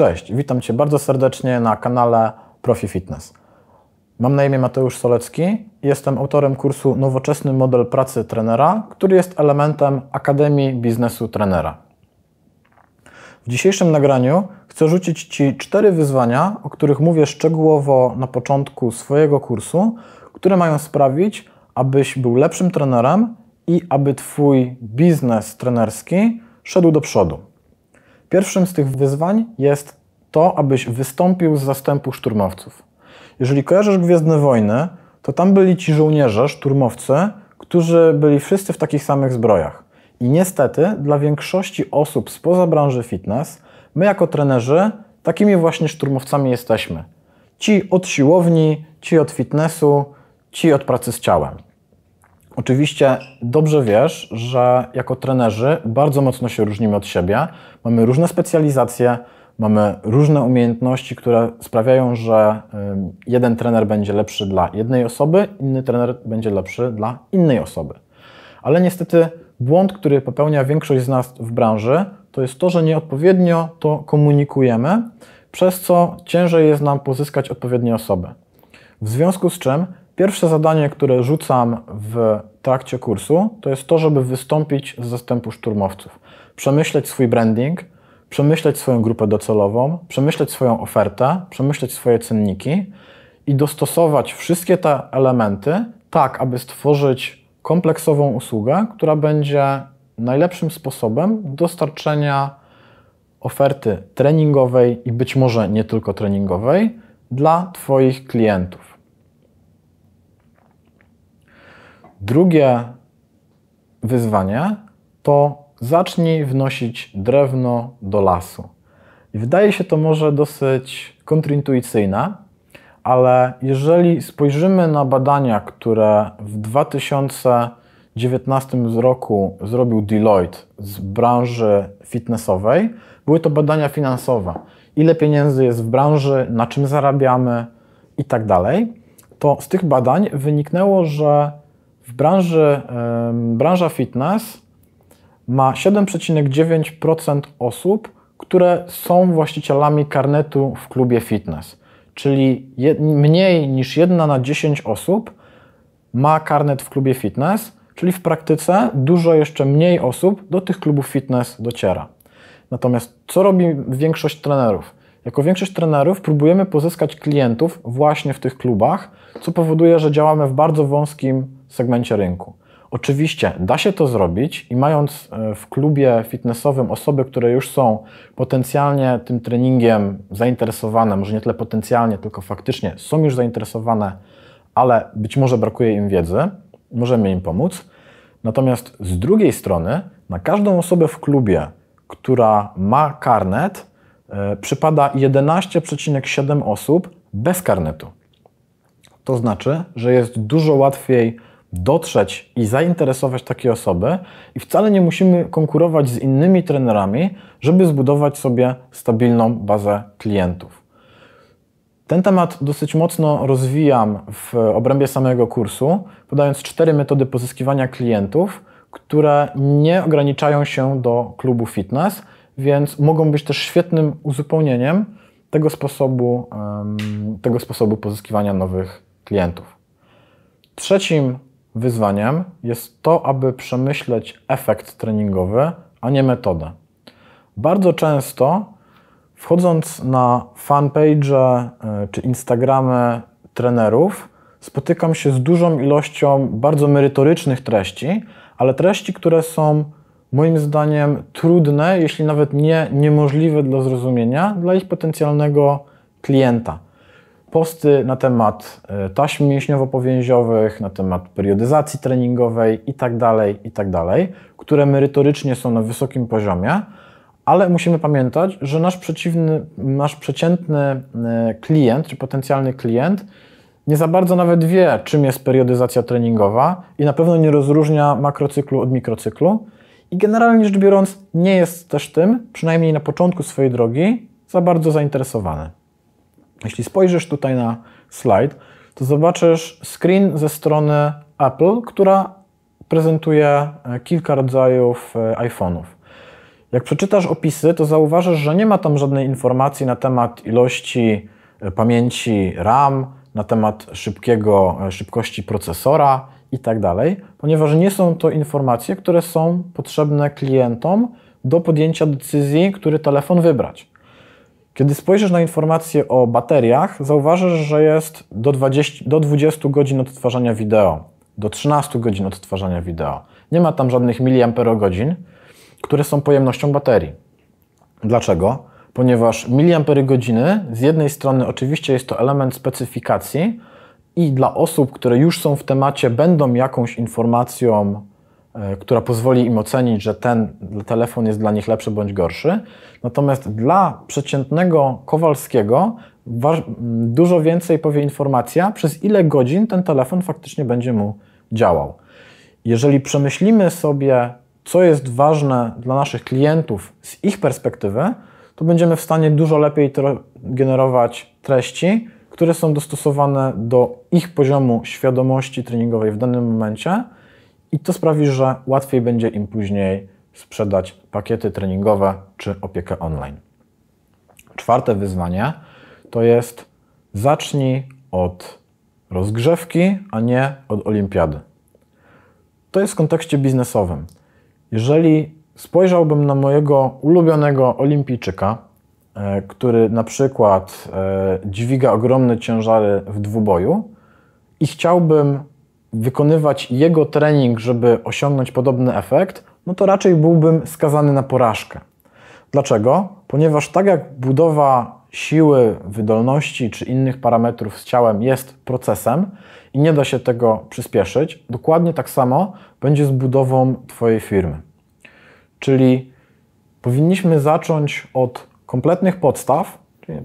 Cześć, witam Cię bardzo serdecznie na kanale Profi Fitness. Mam na imię Mateusz Solecki, jestem autorem kursu Nowoczesny model pracy trenera, który jest elementem Akademii Biznesu Trenera. W dzisiejszym nagraniu chcę rzucić Ci cztery wyzwania, o których mówię szczegółowo na początku swojego kursu, które mają sprawić, abyś był lepszym trenerem i aby Twój biznes trenerski szedł do przodu. Pierwszym z tych wyzwań jest to, abyś wystąpił z zastępu szturmowców. Jeżeli kojarzysz Gwiezdne Wojny, to tam byli ci żołnierze, szturmowcy, którzy byli wszyscy w takich samych zbrojach. I niestety dla większości osób spoza branży fitness, my jako trenerzy takimi właśnie szturmowcami jesteśmy. Ci od siłowni, ci od fitnessu, ci od pracy z ciałem. Oczywiście dobrze wiesz, że jako trenerzy bardzo mocno się różnimy od siebie. Mamy różne specjalizacje, mamy różne umiejętności, które sprawiają, że jeden trener będzie lepszy dla jednej osoby, inny trener będzie lepszy dla innej osoby. Ale niestety błąd, który popełnia większość z nas w branży, to jest to, że nieodpowiednio to komunikujemy, przez co ciężej jest nam pozyskać odpowiednie osoby. W związku z czym Pierwsze zadanie, które rzucam w trakcie kursu, to jest to, żeby wystąpić z zastępu szturmowców. Przemyśleć swój branding, przemyśleć swoją grupę docelową, przemyśleć swoją ofertę, przemyśleć swoje cenniki i dostosować wszystkie te elementy tak, aby stworzyć kompleksową usługę, która będzie najlepszym sposobem dostarczenia oferty treningowej i być może nie tylko treningowej dla Twoich klientów. Drugie wyzwanie to zacznij wnosić drewno do lasu. I wydaje się to może dosyć kontrintuicyjne, ale jeżeli spojrzymy na badania, które w 2019 roku zrobił Deloitte z branży fitnessowej, były to badania finansowe. Ile pieniędzy jest w branży, na czym zarabiamy i tak dalej, to z tych badań wyniknęło, że w branży, branża fitness ma 7,9% osób, które są właścicielami karnetu w klubie fitness, czyli mniej niż 1 na 10 osób ma karnet w klubie fitness, czyli w praktyce dużo jeszcze mniej osób do tych klubów fitness dociera. Natomiast co robi większość trenerów? Jako większość trenerów próbujemy pozyskać klientów właśnie w tych klubach, co powoduje, że działamy w bardzo wąskim segmencie rynku. Oczywiście da się to zrobić i mając e, w klubie fitnessowym osoby, które już są potencjalnie tym treningiem zainteresowane, może nie tyle potencjalnie, tylko faktycznie są już zainteresowane, ale być może brakuje im wiedzy, możemy im pomóc. Natomiast z drugiej strony, na każdą osobę w klubie, która ma karnet, e, przypada 11,7 osób bez karnetu. To znaczy, że jest dużo łatwiej dotrzeć i zainteresować takie osoby, i wcale nie musimy konkurować z innymi trenerami, żeby zbudować sobie stabilną bazę klientów. Ten temat dosyć mocno rozwijam w obrębie samego kursu, podając cztery metody pozyskiwania klientów, które nie ograniczają się do klubu fitness, więc mogą być też świetnym uzupełnieniem tego sposobu, tego sposobu pozyskiwania nowych klientów. Trzecim Wyzwaniem jest to, aby przemyśleć efekt treningowy, a nie metodę. Bardzo często wchodząc na fanpage e, czy Instagramy trenerów, spotykam się z dużą ilością bardzo merytorycznych treści, ale treści, które są moim zdaniem trudne, jeśli nawet nie niemożliwe do zrozumienia dla ich potencjalnego klienta posty na temat e, taśm mięśniowo-powięziowych, na temat periodyzacji treningowej itd., tak itd., tak które merytorycznie są na wysokim poziomie, ale musimy pamiętać, że nasz, przeciwny, nasz przeciętny e, klient czy potencjalny klient nie za bardzo nawet wie, czym jest periodyzacja treningowa i na pewno nie rozróżnia makrocyklu od mikrocyklu. I generalnie rzecz biorąc, nie jest też tym, przynajmniej na początku swojej drogi, za bardzo zainteresowany. Jeśli spojrzysz tutaj na slajd, to zobaczysz screen ze strony Apple, która prezentuje e, kilka rodzajów e, iPhone'ów. Jak przeczytasz opisy, to zauważysz, że nie ma tam żadnej informacji na temat ilości e, pamięci RAM, na temat szybkiego, szybkości procesora itd., tak ponieważ nie są to informacje, które są potrzebne klientom do podjęcia decyzji, który telefon wybrać. Kiedy spojrzysz na informacje o bateriach, zauważysz, że jest do 20, do 20 godzin odtwarzania wideo, do 13 godzin odtwarzania wideo. Nie ma tam żadnych miliamperogodzin, które są pojemnością baterii. Dlaczego? Ponieważ miliamperogodziny z jednej strony oczywiście jest to element specyfikacji i dla osób, które już są w temacie, będą jakąś informacją E, która pozwoli im ocenić, że ten telefon jest dla nich lepszy bądź gorszy. Natomiast dla przeciętnego Kowalskiego dużo więcej powie informacja, przez ile godzin ten telefon faktycznie będzie mu działał. Jeżeli przemyślimy sobie, co jest ważne dla naszych klientów z ich perspektywy, to będziemy w stanie dużo lepiej generować treści, które są dostosowane do ich poziomu świadomości treningowej w danym momencie i to sprawi, że łatwiej będzie im później sprzedać pakiety treningowe czy opiekę online. Czwarte wyzwanie to jest zacznij od rozgrzewki, a nie od olimpiady. To jest w kontekście biznesowym. Jeżeli spojrzałbym na mojego ulubionego olimpijczyka, e, który na przykład e, dźwiga ogromne ciężary w dwuboju i chciałbym wykonywać jego trening, żeby osiągnąć podobny efekt, no to raczej byłbym skazany na porażkę. Dlaczego? Ponieważ tak jak budowa siły, wydolności czy innych parametrów z ciałem jest procesem i nie da się tego przyspieszyć, dokładnie tak samo będzie z budową Twojej firmy. Czyli powinniśmy zacząć od kompletnych podstaw, czyli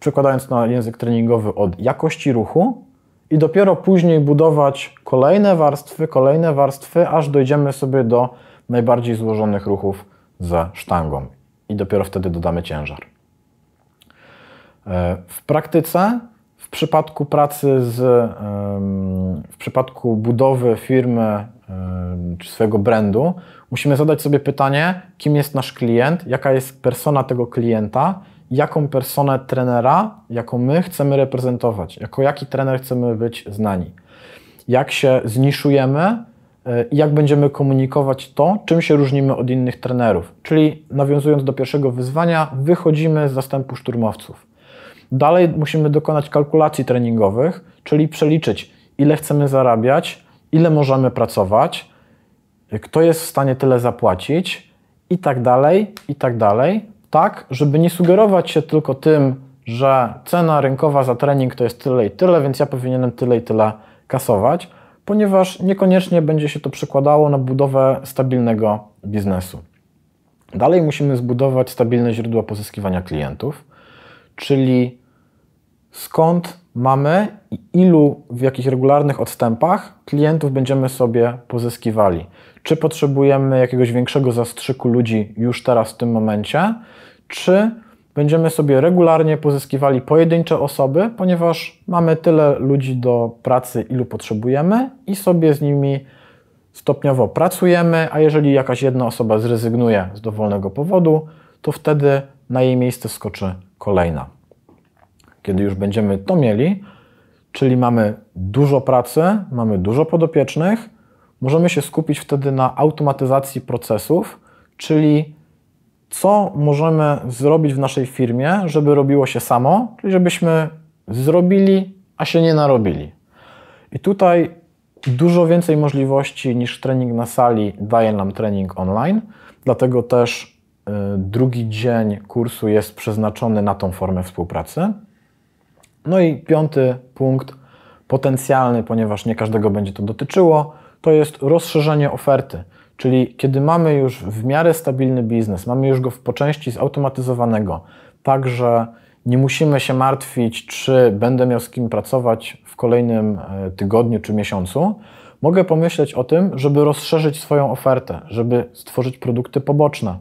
przykładając na język treningowy, od jakości ruchu, i dopiero później budować kolejne warstwy, kolejne warstwy, aż dojdziemy sobie do najbardziej złożonych ruchów ze sztangą. I dopiero wtedy dodamy ciężar. E, w praktyce, w przypadku pracy z, w przypadku budowy firmy czy swojego brandu, musimy zadać sobie pytanie, kim jest nasz klient, jaka jest persona tego klienta jaką personę trenera, jaką my chcemy reprezentować, jako jaki trener chcemy być znani, jak się zniszujemy y, i jak będziemy komunikować to, czym się różnimy od innych trenerów. Czyli nawiązując do pierwszego wyzwania, wychodzimy z zastępu szturmowców. Dalej musimy dokonać kalkulacji treningowych, czyli przeliczyć, ile chcemy zarabiać, ile możemy pracować, y, kto jest w stanie tyle zapłacić i tak dalej, i tak dalej tak, żeby nie sugerować się tylko tym, że cena rynkowa za trening to jest tyle i tyle, więc ja powinienem tyle i tyle kasować, ponieważ niekoniecznie będzie się to przekładało na budowę stabilnego biznesu. Dalej musimy zbudować stabilne źródła pozyskiwania klientów, czyli skąd mamy i ilu w jakich regularnych odstępach klientów będziemy sobie pozyskiwali. Czy potrzebujemy jakiegoś większego zastrzyku ludzi już teraz w tym momencie, czy będziemy sobie regularnie pozyskiwali pojedyncze osoby, ponieważ mamy tyle ludzi do pracy, ilu potrzebujemy i sobie z nimi stopniowo pracujemy, a jeżeli jakaś jedna osoba zrezygnuje z dowolnego powodu, to wtedy na jej miejsce skoczy kolejna kiedy już będziemy to mieli, czyli mamy dużo pracy, mamy dużo podopiecznych, możemy się skupić wtedy na automatyzacji procesów, czyli co możemy zrobić w naszej firmie, żeby robiło się samo, czyli żebyśmy zrobili, a się nie narobili. I tutaj dużo więcej możliwości niż trening na sali daje nam trening online, dlatego też y, drugi dzień kursu jest przeznaczony na tą formę współpracy. No i piąty punkt, potencjalny, ponieważ nie każdego będzie to dotyczyło, to jest rozszerzenie oferty. Czyli kiedy mamy już w miarę stabilny biznes, mamy już go w po części zautomatyzowanego, tak że nie musimy się martwić, czy będę miał z kim pracować w kolejnym e, tygodniu czy miesiącu, mogę pomyśleć o tym, żeby rozszerzyć swoją ofertę, żeby stworzyć produkty poboczne.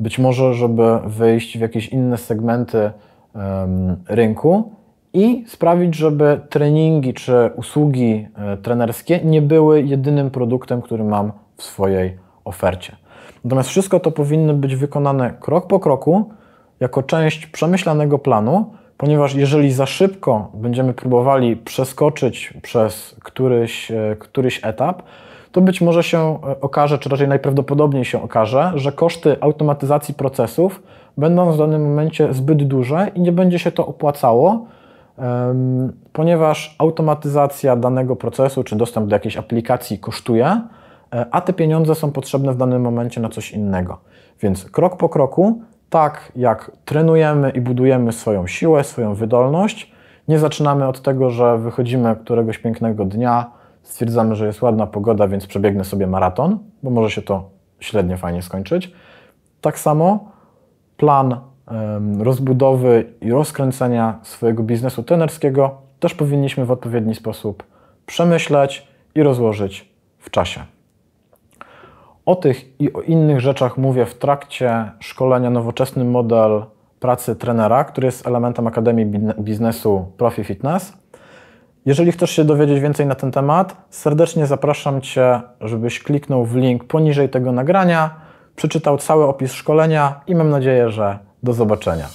Być może, żeby wyjść w jakieś inne segmenty um, rynku, i sprawić, żeby treningi czy usługi e, trenerskie nie były jedynym produktem, który mam w swojej ofercie. Natomiast wszystko to powinno być wykonane krok po kroku, jako część przemyślanego planu, ponieważ jeżeli za szybko będziemy próbowali przeskoczyć przez któryś, e, któryś etap, to być może się e, okaże, czy raczej najprawdopodobniej się okaże, że koszty automatyzacji procesów będą w danym momencie zbyt duże i nie będzie się to opłacało, ponieważ automatyzacja danego procesu czy dostęp do jakiejś aplikacji kosztuje, e, a te pieniądze są potrzebne w danym momencie na coś innego. Więc krok po kroku, tak jak trenujemy i budujemy swoją siłę, swoją wydolność, nie zaczynamy od tego, że wychodzimy któregoś pięknego dnia, stwierdzamy, że jest ładna pogoda, więc przebiegnę sobie maraton, bo może się to średnio fajnie skończyć. Tak samo plan rozbudowy i rozkręcenia swojego biznesu tenerskiego też powinniśmy w odpowiedni sposób przemyśleć i rozłożyć w czasie. O tych i o innych rzeczach mówię w trakcie szkolenia Nowoczesny Model Pracy Trenera, który jest elementem Akademii Biznesu Profi Fitness. Jeżeli chcesz się dowiedzieć więcej na ten temat, serdecznie zapraszam Cię, żebyś kliknął w link poniżej tego nagrania, przeczytał cały opis szkolenia i mam nadzieję, że do zobaczenia.